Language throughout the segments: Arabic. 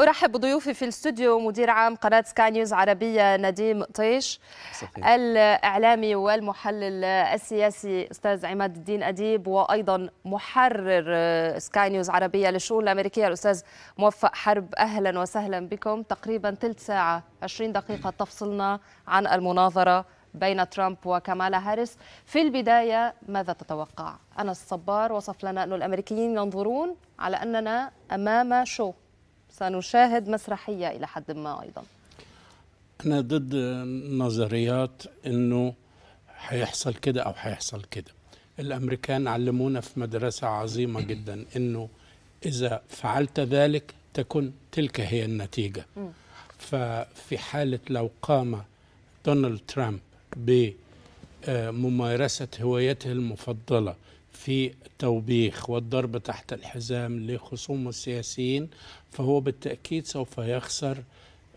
ارحب بضيوفي في الاستوديو مدير عام قناه سكاي نيوز عربيه نديم طيش صحيح. الاعلامي والمحلل السياسي استاذ عماد الدين اديب وايضا محرر آه، سكاي نيوز عربيه للشؤون الامريكيه الاستاذ موفق حرب اهلا وسهلا بكم تقريبا ثلث ساعه 20 دقيقه تفصلنا عن المناظره بين ترامب وكمالا هاريس في البداية ماذا تتوقع؟ أنس الصبار وصف لنا أن الأمريكيين ينظرون على أننا أمام شو سنشاهد مسرحية إلى حد ما أيضا أنا ضد نظريات أنه هيحصل كده أو هيحصل كده الأمريكان علمونا في مدرسة عظيمة جدا أنه إذا فعلت ذلك تكن تلك هي النتيجة ففي حالة لو قام دونالد ترامب بممارسة هوايته المفضلة في التوبيخ والضرب تحت الحزام لخصوم السياسيين فهو بالتأكيد سوف يخسر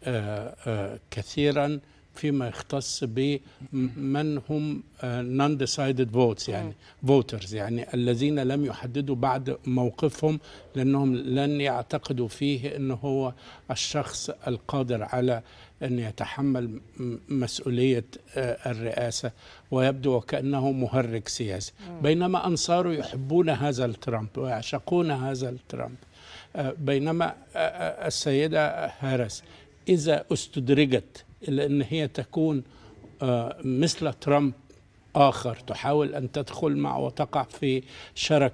آه، آه، كثيرا فيما يختص بمن هم نون ديسايدد فوتس يعني فوترز يعني الذين لم يحددوا بعد موقفهم لانهم لن يعتقدوا فيه ان هو الشخص القادر على ان يتحمل مسؤوليه آه, الرئاسه ويبدو وكانه مهرج سياسي بينما انصاره يحبون هذا الترامب ويعشقون هذا الترامب آه، بينما آه، السيده هارس اذا استدرجت إلا أن هي تكون آه، مثل ترامب آخر تحاول أن تدخل مع وتقع في شرك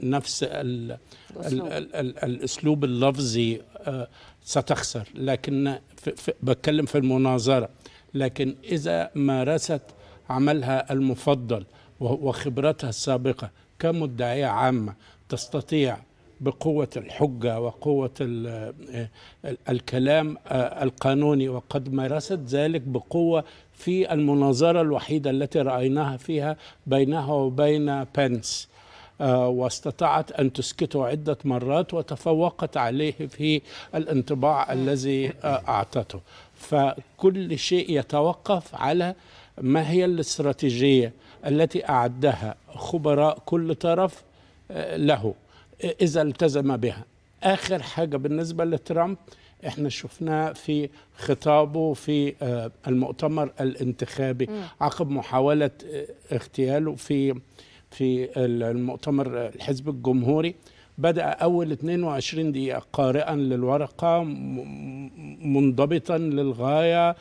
نفس الـ الأسلوب, الـ الـ الأسلوب اللفظي آه، ستخسر لكن في بتكلم في المناظرة لكن إذا مارست عملها المفضل وخبرتها السابقة كمدعية عامة تستطيع بقوة الحجة وقوة آه، الكلام آه، القانوني وقد مارست ذلك بقوة في المناظرة الوحيدة التي رأيناها فيها بينها وبين بنس آه، واستطاعت أن تسكته عدة مرات وتفوقت عليه في الانطباع الذي أعطته فكل شيء يتوقف على ما هي الاستراتيجية التي أعدها خبراء كل طرف له إذا التزم بها آخر حاجة بالنسبة لترامب احنا شفناه في خطابه في آه، المؤتمر الانتخابي عقب محاولة آه، اغتياله في في المؤتمر الحزب الجمهوري بدأ أول 22 دقيقة قارئا للورقة منضبطا للغاية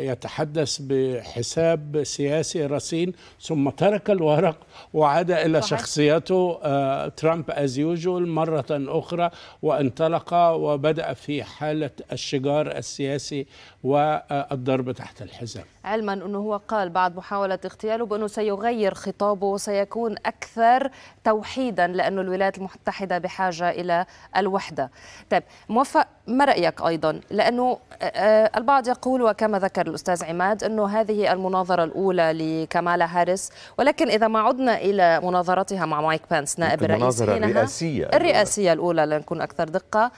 يتحدث بحساب سياسي رصين ثم ترك الورق وعاد إلى شخصيته آه، ترامب أز يوجول مرة أخرى وانطلق وبدأ في حالة الشجار السياسي والضرب تحت الحزام علما أنه هو قال بعد محاولة اغتياله بأنه سيغير خطابه وسيكون أكثر توحيدا لأن الولايات المتحدة بحاجة إلى الوحدة طيب موفق ما رأيك أيضا لأنه آه، آه، البعض يقول وك كما ذكر الأستاذ عماد أنه هذه المناظرة الأولى لكمالا هاريس ولكن إذا ما عدنا إلى مناظرتها مع مايك بانس نائب الرئيس المناظرة الرئاسية الرئاسية الأولى لنكون أكثر دقة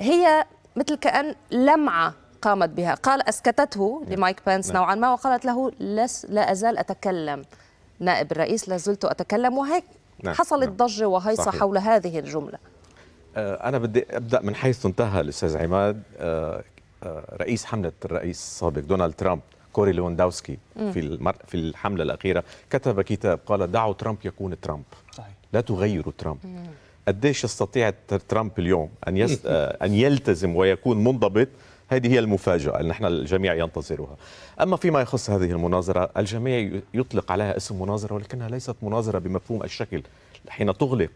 هي مثل كأن لمعة قامت بها قال أسكتته نعم. لمايك بانس نعم. نوعا ما وقالت له لس لا أزال أتكلم نائب الرئيس لازلت أتكلم وهيك نعم. حصلت نعم. ضجة وهيصة حول هذه الجملة أه، أنا بدي أبدأ من حيث انتهى الأستاذ عماد أه، آه، رئيس حمله الرئيس السابق دونالد ترامب كوري ليونداوسكي في في الحمله الاخيره كتب كتاب قال دعوا ترامب يكون ترامب لا تغيروا ترامب قديش يستطيع ترامب اليوم ان يس... آه، ان يلتزم ويكون منضبط هذه هي المفاجاه اللي نحن الجميع ينتظرها اما فيما يخص هذه المناظره الجميع يطلق عليها اسم مناظره ولكنها ليست مناظره بمفهوم الشكل حين تغلق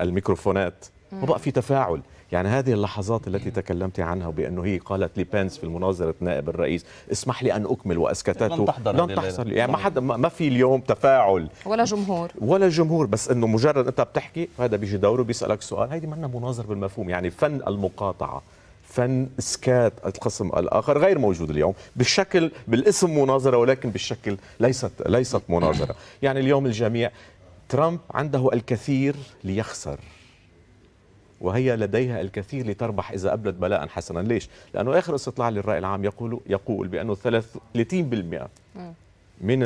الميكروفونات وبقى في تفاعل يعني هذه اللحظات التي تكلمت عنها بأنه هي قالت لي بنس في المناظرة نائب الرئيس اسمح لي أن أكمل وأسكتته لن تحضر لن تحصل يعني ما نعم. حد ما في اليوم تفاعل ولا جمهور ولا جمهور بس أنه مجرد أنت بتحكي هذا بيجي دوره بيسألك سؤال هيدي منا مناظر بالمفهوم يعني فن المقاطعة فن اسكات القسم الاخر غير موجود اليوم بالشكل بالاسم مناظره ولكن بالشكل ليست ليست مناظره يعني اليوم الجميع ترامب عنده الكثير ليخسر وهي لديها الكثير لتربح إذا أبلت بلاء حسنا ليش؟ لأنه آخر استطلاع للرأي العام يقول يقول بأنه 30% من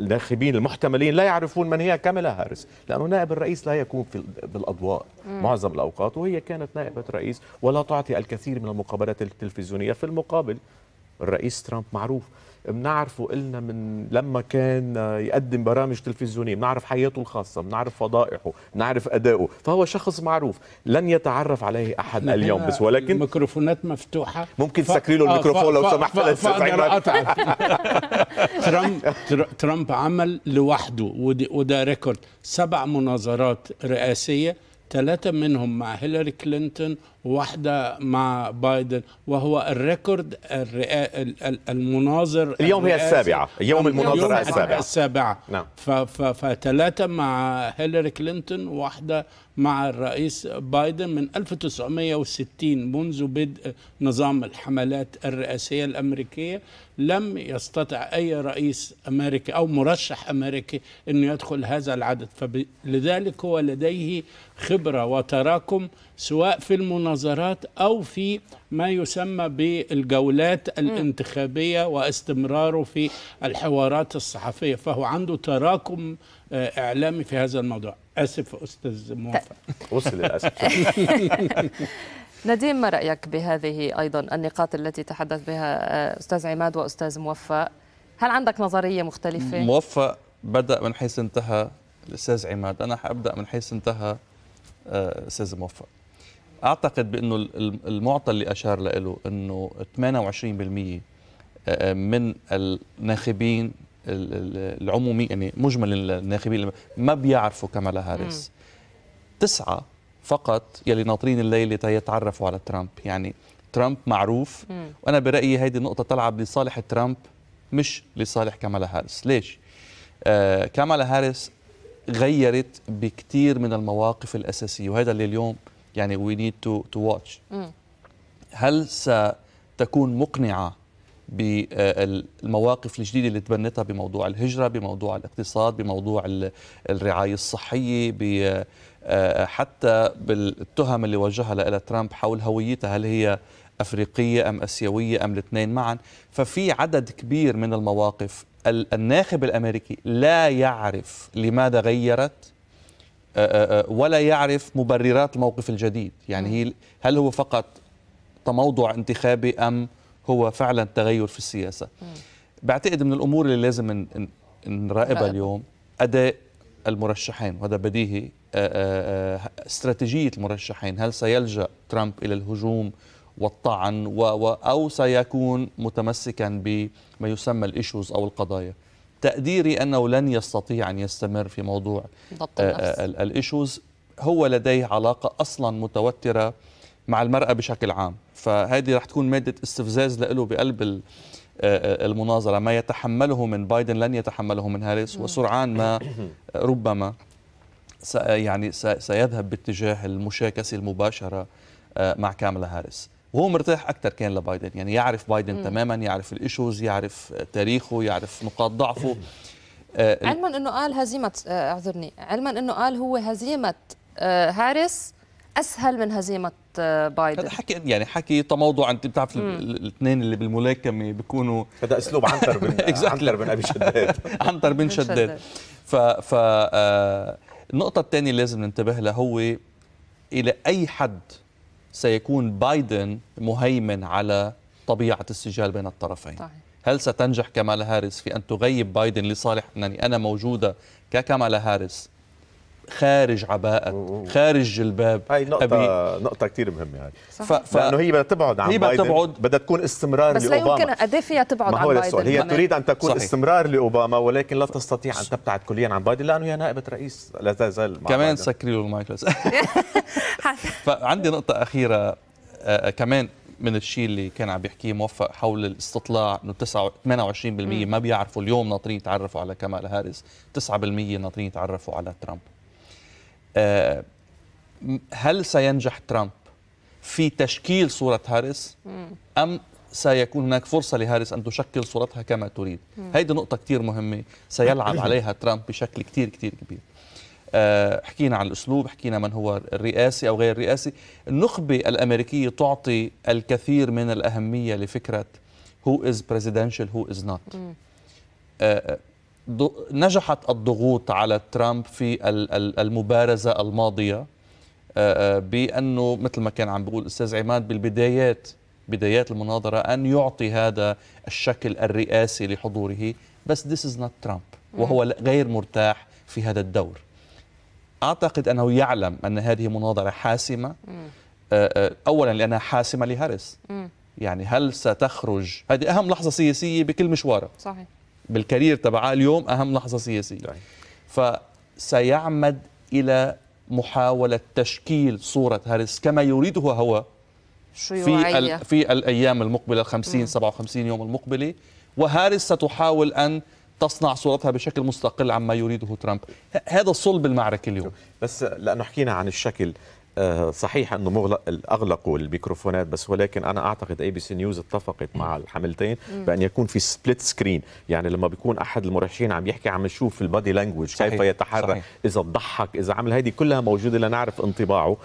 الناخبين المحتملين لا يعرفون من هي كاملا هارس لأنه نائب الرئيس لا يكون في بالأضواء معظم الأوقات وهي كانت نائبة رئيس ولا تعطي الكثير من المقابلات التلفزيونية في المقابل الرئيس ترامب معروف بنعرفه قلنا من لما كان يقدم برامج تلفزيونيه بنعرف حياته الخاصه بنعرف فضائحه بنعرف ادائه فهو شخص معروف لن يتعرف عليه احد اليوم بس ولكن الميكروفونات مفتوحه ممكن تسكري له آه، الميكروفون لو سمحت ثلاث ترامب ترامب عمل لوحده وده ريكورد سبع مناظرات رئاسيه ثلاثة منهم مع هيلاري كلينتون واحدة مع بايدن وهو الريكورد المناظر اليوم هي السابعة يوم المناظرة السابعة السابعة نعم. فثلاثة مع هيلاري كلينتون واحدة مع الرئيس بايدن من 1960 منذ بدء نظام الحملات الرئاسية الأمريكية لم يستطع أي رئيس أمريكي أو مرشح أمريكي أنه يدخل هذا العدد فلذلك هو لديه خبرة وتراكم سواء في المناظرة المناظرات أو في ما يسمى بالجولات الانتخابية واستمراره في الحوارات الصحفية فهو عنده تراكم آه، إعلامي في هذا الموضوع أسف أستاذ موفق وصل للأسف نديم ما رأيك بهذه أيضا النقاط التي تحدث بها آه، أستاذ عماد وأستاذ موفق هل عندك نظرية مختلفة؟ موفق بدأ من حيث انتهى الأستاذ عماد أنا حأبدأ من حيث انتهى آه، أستاذ موفق اعتقد بانه المعطى اللي اشار له انه 28% آه، من الناخبين العمومي يعني مجمل الناخبين ما بيعرفوا كمالا هاريس تسعة فقط يلي ناطرين الليله تيتعرفوا على ترامب يعني ترامب معروف مم. وانا برايي هيدي النقطه تلعب لصالح ترامب مش لصالح كمالا هاريس ليش آه كمالا هاريس غيرت بكثير من المواقف الاساسيه وهذا اللي اليوم يعني وي نيد تو تو واتش هل ستكون مقنعه بالمواقف آه، الجديدة اللي تبنتها بموضوع الهجرة بموضوع الاقتصاد بموضوع الرعاية الصحية آه، آه، حتى بالتهم اللي وجهها لها ترامب حول هويتها هل هي أفريقية أم أسيوية أم الاثنين معا ففي عدد كبير من المواقف الناخب الأمريكي لا يعرف لماذا غيرت أه، أه، أه، ولا يعرف مبررات الموقف الجديد يعني هي هل هو فقط تموضع انتخابي أم هو فعلا تغير في السياسة بعتقد من الأمور اللي لازم نراقبها اليوم أداء المرشحين وهذا بديهي استراتيجية المرشحين هل سيلجأ ترامب إلى الهجوم والطعن و أو سيكون متمسكا بما يسمى الإيشوز أو القضايا تقديري أنه لن يستطيع أن يستمر في موضوع آه، آه، الإيشوز هو لديه علاقة أصلا متوترة مع المرأة بشكل عام فهذه رح تكون مادة استفزاز له بقلب آه، المناظرة ما يتحمله من بايدن لن يتحمله من هاريس وسرعان ما ربما يعني سيذهب باتجاه المشاكسة المباشرة مع كاملا هاريس وهو مرتاح اكثر كان لبايدن يعني يعرف بايدن م. تماما يعرف الايشوز يعرف تاريخه يعرف نقاط ضعفه آه علما انه قال هزيمه آه، اعذرني علما انه قال هو هزيمه آه، هاريس اسهل من هزيمه آه، بايدن هذا حكي يعني حكي تموضع انت بتعرف الاثنين اللي بالملاكمه بيكونوا هذا اسلوب عنتر بن عنتر بن ابي شداد عنتر بن شداد ف ف النقطه الثانيه لازم ننتبه لها هو الى اي حد سيكون بايدن مهيمن على طبيعة السجال بين الطرفين طيب. هل ستنجح كمالا هاريس في أن تغيب بايدن لصالح أنني أنا موجودة ككمالا هاريس خارج عباءة خارج جلباب هاي نقطة أبي. نقطة كثير مهمة هاي ف... ف... لأنه هي بدها تبعد عن هي بدها تبعد بدها تكون استمرار بس لأوباما بس لا يمكن قد إيه فيها تبعد عن بايدن السؤال. هي تريد أن تكون صحيح. استمرار لأوباما ولكن لا تستطيع أن تبتعد كليا عن بايدن لأنه هي نائبة رئيس لا تزال كمان سكري له المايك فعندي نقطة أخيرة آه،, آه كمان من الشيء اللي كان عم يحكيه موفق حول الاستطلاع انه 28% ما بيعرفوا اليوم ناطرين يتعرفوا على كمال هاريس 9% ناطرين يتعرفوا على ترامب آه، هل سينجح ترامب في تشكيل صورة هاريس أم سيكون هناك فرصة لهاريس أن تشكل صورتها كما تريد هذه نقطة كتير مهمة سيلعب عليها ترامب بشكل كتير كتير كبير آه، حكينا عن الأسلوب حكينا من هو الرئاسي أو غير الرئاسي النخبة الأمريكية تعطي الكثير من الأهمية لفكرة who is presidential who is not نجحت الضغوط على ترامب في المبارزة الماضية آه، آه، بأنه مثل ما كان عم بيقول الأستاذ عماد بالبدايات بدايات المناظرة أن يعطي هذا الشكل الرئاسي لحضوره بس this is not Trump وهو غير مرتاح في هذا الدور أعتقد أنه يعلم أن هذه مناظرة حاسمة آه، أولا لأنها حاسمة لهارس يعني هل ستخرج هذه أهم لحظة سياسية بكل مشواره صحيح بالكارير تبعه اليوم أهم لحظة سياسية فسيعمد إلى محاولة تشكيل صورة هاريس كما يريده هو في في الأيام المقبلة 50 57 يوم المقبلة وهاريس ستحاول أن تصنع صورتها بشكل مستقل عما يريده ترامب هذا صلب المعركة اليوم بس لأنه حكينا عن الشكل آه، صحيح انه مغلق اغلقوا الميكروفونات بس ولكن انا اعتقد اي بي سي نيوز اتفقت مع الحملتين بان يكون في سبليت سكرين يعني لما بيكون احد المرشحين عم يحكي عم نشوف البادي لانجوج كيف يتحرك صحيح. اذا ضحك اذا عمل هذه كلها موجوده لنعرف انطباعه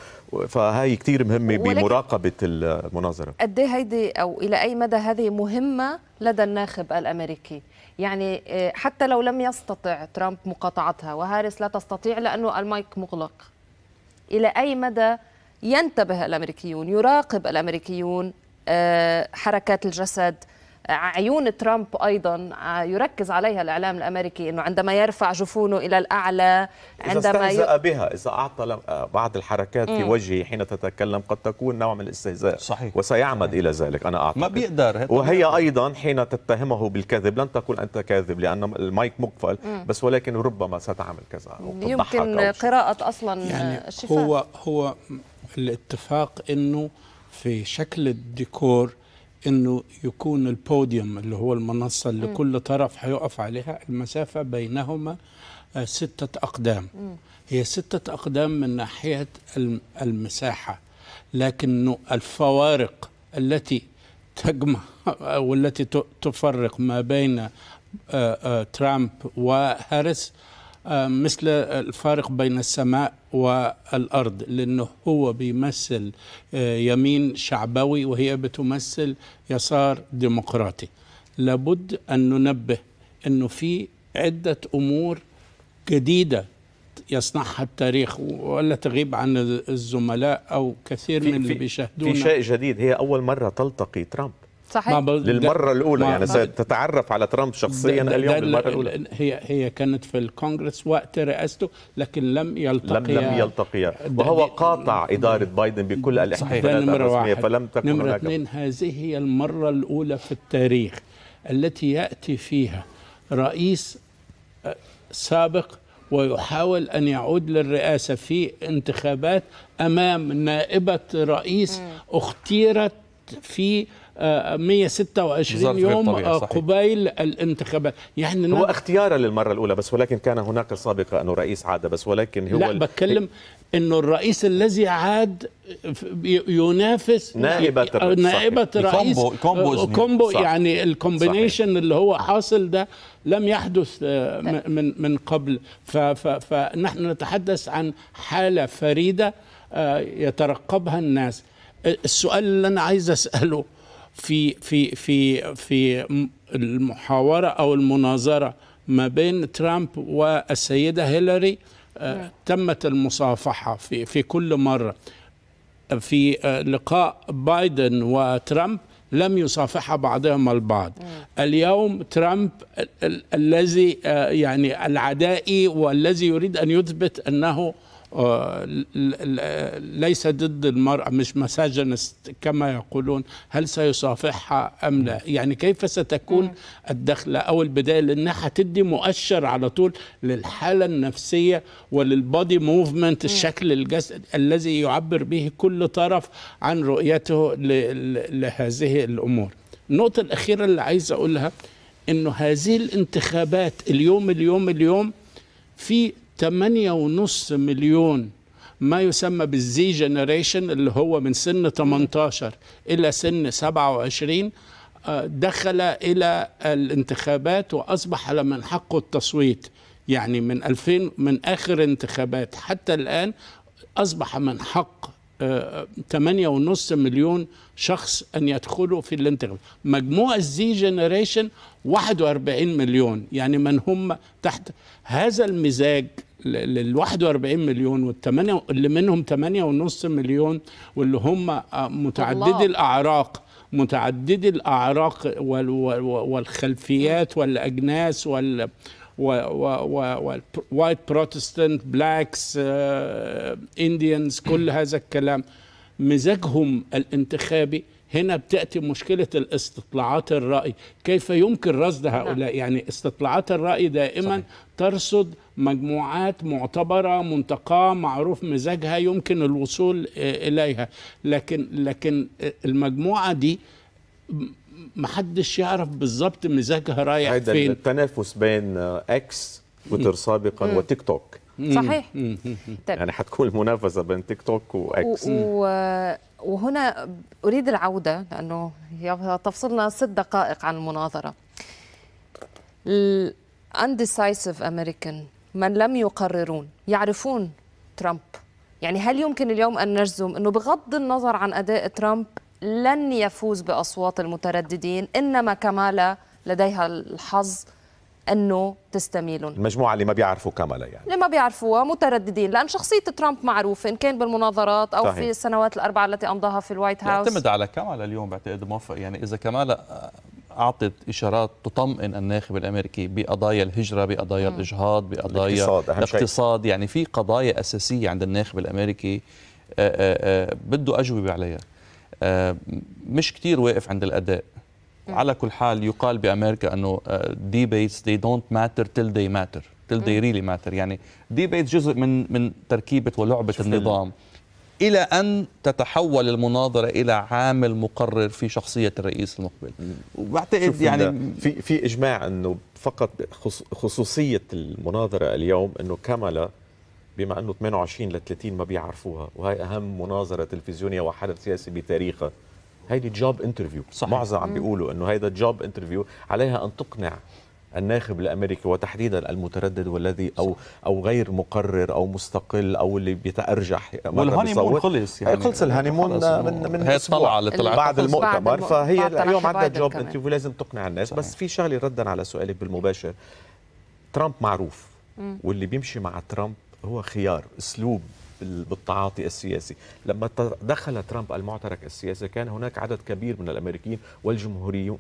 فهي كثير مهمه بمراقبه المناظره قد ايه هيدي او الى اي مدى هذه مهمه لدى الناخب الامريكي يعني آه، حتى لو لم يستطع ترامب مقاطعتها وهارس لا تستطيع لانه المايك مغلق إلى أي مدى ينتبه الأمريكيون يراقب الأمريكيون آه، حركات الجسد عيون ترامب ايضا آه، يركز عليها الاعلام الامريكي انه عندما يرفع جفونه الى الاعلى عندما إذا استهزأ ي... بها اذا اعطى آه، بعض الحركات في وجهه حين تتكلم قد تكون نوع من الاستهزاء صحيح وسيعمد الى ذلك انا اعتقد ما بيقدر وهي ايضا حين تتهمه بالكذب لن تقول انت كاذب لان المايك مقفل بس ولكن ربما ستعمل كذا يمكن قراءه اصلا يعني الشفاء هو هو الاتفاق انه في شكل الديكور انه يكون البوديوم اللي هو المنصه اللي م. كل طرف هيقف عليها المسافه بينهما آه، سته اقدام م. هي سته اقدام من ناحيه المساحه لكن الفوارق التي تجمع والتي تفرق ما بين آه، آه، ترامب وهاريس مثل الفارق بين السماء والأرض لأنه هو بيمثل آه، يمين شعبوي وهي بتمثل يسار ديمقراطي لابد أن ننبه أنه في عدة أمور جديدة يصنعها التاريخ ولا تغيب عن الزملاء أو كثير من اللي بيشاهدونا في شيء جديد هي أول مرة تلتقي ترامب صحيح للمره الاولى يعني ستتعرف على ترامب شخصيا ده اليوم ده للمره الاولى هي هي كانت في الكونغرس وقت رئاسته لكن لم يلتقيا لم لم يلتقيا وهو قاطع اداره بايدن بكل الاحتفالات الرسميه فلم تكن نمره اثنين هذه هي المره الاولى في التاريخ التي ياتي فيها رئيس آه، سابق ويحاول أن يعود للرئاسة في انتخابات أمام نائبة رئيس اختيرت في 126 يوم آه، قبيل الانتخابات يعني هو اختيارا للمرة الأولى بس ولكن كان هناك سابقا أنه رئيس عاد بس ولكن هو لا بتكلم انه الرئيس الذي عاد ينافس نائبة آه، الرئيس نائبة الرئيس آه، كومبو, كومبو يعني الكومبينيشن اللي هو حاصل ده لم يحدث من من قبل فنحن نتحدث عن حالة فريدة يترقبها الناس السؤال اللي انا عايز اساله في في في في المحاوره او المناظره ما بين ترامب والسيده هيلاري آه، نعم. تمت المصافحه في في كل مره في آه، لقاء بايدن وترامب لم يصافح بعضهما البعض نعم. اليوم ترامب الذي آه، يعني العدائي والذي يريد ان يثبت انه آه، ليس ضد المرأة مش مساجنست كما يقولون هل سيصافحها أم لا يعني كيف ستكون الدخلة أو البداية لأنها هتدي مؤشر على طول للحالة النفسية وللبادي موفمنت الشكل الجسد الذي يعبر به كل طرف عن رؤيته لهذه الأمور النقطة الأخيرة اللي عايز أقولها إنه هذه الانتخابات اليوم اليوم اليوم في 8.5 مليون ما يسمى بالزي جنريشن اللي هو من سن 18 إلى سن 27 آه، دخل إلى الانتخابات وأصبح على من حقه التصويت يعني من 2000 من آخر انتخابات حتى الآن أصبح من حق 8.5 مليون شخص أن يدخلوا في الانتخابات مجموع الزي جنريشن 41 مليون يعني من هم تحت هذا المزاج لل 41 مليون والثمانية اللي منهم 8.5 مليون واللي هم آه، متعددي الأعراق متعددي الأعراق والخلفيات والأجناس وال ووايت بروتستانت بلاكس انديانز كل هذا الكلام مزاجهم الانتخابي هنا بتأتي مشكلة الاستطلاعات الرأي كيف يمكن رصد نعم. هؤلاء يعني استطلاعات الرأي دائما صحيح. ترصد مجموعات معتبرة منتقاة معروف مزاجها يمكن الوصول إليها لكن لكن المجموعة دي محدش يعرف بالظبط مزاجها رايح هيدا فين التنافس بين اكس تويتر سابقا مم. وتيك توك صحيح طيب. يعني حتكون المنافسه بين تيك توك واكس و... وهنا اريد العوده لانه تفصلنا ست دقائق عن المناظره الانديسايسيف امريكان من لم يقررون يعرفون ترامب يعني هل يمكن اليوم ان نجزم انه بغض النظر عن اداء ترامب لن يفوز باصوات المترددين انما كمالا لديها الحظ انه تستميلهم المجموعه اللي ما بيعرفوا كمالا يعني اللي ما بيعرفوها مترددين لان شخصيه ترامب معروفه ان كان بالمناظرات او صحيح. في السنوات الاربعه التي امضاها في الوايت هاوس يعتمد على كمالا اليوم بعتقد موفق يعني اذا كمالا اعطت اشارات تطمئن الناخب الامريكي بقضايا الهجره بقضايا م. الاجهاض بقضايا الاقتصاد, يعني في قضايا اساسيه عند الناخب الامريكي آه، آه، آه، بده اجوبه عليها مش كتير واقف عند الاداء على كل حال يقال بامريكا انه بيتس دي دونت ماتر تيل دي ماتر تيل دي ريلي ماتر يعني debates جزء من من تركيبه ولعبه النظام الى ان تتحول المناظره الى عامل مقرر في شخصيه الرئيس المقبل وبعتقد يعني في في اجماع انه فقط خصوصيه المناظره اليوم انه كمل بما انه 28 ل 30 ما بيعرفوها وهي اهم مناظره تلفزيونيه وحدث سياسي بتاريخها هيدي جوب انترفيو صح معظم عم بيقولوا انه هيدا جوب انترفيو عليها ان تقنع الناخب الامريكي وتحديدا المتردد والذي او او غير مقرر او مستقل او اللي بيتارجح والهانيمون خلص يعني خلص الهانيمون من من هي الطلعه اللي طلعت بعد المؤتمر فهي اليوم عندها جوب انترفيو لازم تقنع الناس صح. بس في شغله ردا على سؤالك بالمباشر ترامب معروف واللي بيمشي مع ترامب هو خيار اسلوب بالتعاطي السياسي لما دخل ترامب المعترك السياسي كان هناك عدد كبير من الامريكيين والجمهوريون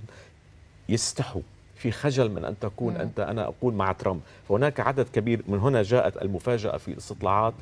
يستحوا في خجل من ان تكون مم. انت انا اقول مع ترامب فهناك عدد كبير من هنا جاءت المفاجاه في الاستطلاعات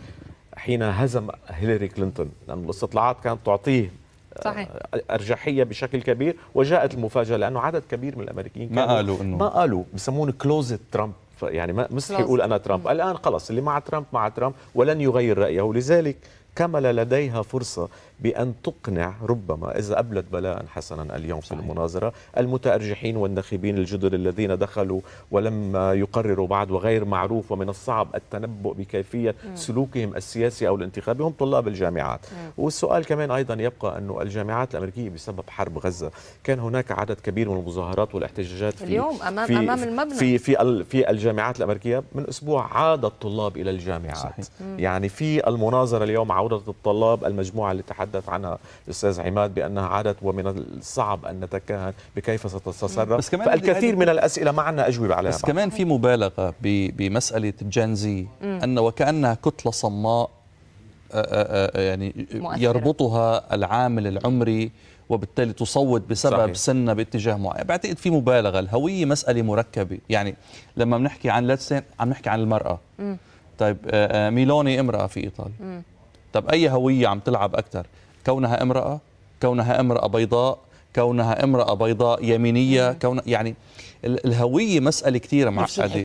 حين هزم هيلاري كلينتون لأن الاستطلاعات كانت تعطيه آه، صحيح. ارجحيه بشكل كبير وجاءت المفاجاه لانه عدد كبير من الامريكيين ما قالوا انه ما قالوا بسمونه كلوزت ترامب يعني ما مستحي يقول انا ترامب الان خلص اللي مع ترامب مع ترامب ولن يغير رايه ولذلك كمل لديها فرصة بأن تقنع ربما إذا أبلت بلاء حسنا اليوم صحيح. في المناظرة المتأرجحين والنخبين الجدد الذين دخلوا ولم يقرروا بعد وغير معروف ومن الصعب التنبؤ بكيفية م. سلوكهم السياسي أو الانتخابي هم طلاب الجامعات م. والسؤال كمان أيضا يبقى أنه الجامعات الأمريكية بسبب حرب غزة كان هناك عدد كبير من المظاهرات والاحتجاجات في اليوم أمام, في أمام المبنى في, في, في الجامعات الأمريكية من أسبوع عاد الطلاب إلى الجامعات صحيح. يعني في المناظرة اليوم عودة الطلاب المجموعة اللي تحدث عنها الأستاذ عماد بأنها عادت ومن الصعب أن نتكهن بكيف ستتصرف بس كمان فالكثير من الأسئلة ما عندنا أجوبة عليها بس بعد. كمان في مبالغة بمسألة جنزي أن وكأنها كتلة صماء آه، آه، آه، يعني يربطها العامل العمري وبالتالي تصوت بسبب صحيح. سنة باتجاه معين بعتقد في مبالغة الهوية مسألة مركبة يعني لما بنحكي عن لاتسين عم نحكي عن المرأة م. طيب ميلوني امرأة في إيطاليا طب أي هوية عم تلعب أكثر كونها امرأة كونها امرأة بيضاء كونها امرأة بيضاء يمينية كون يعني الهوية مسألة كثير معقدة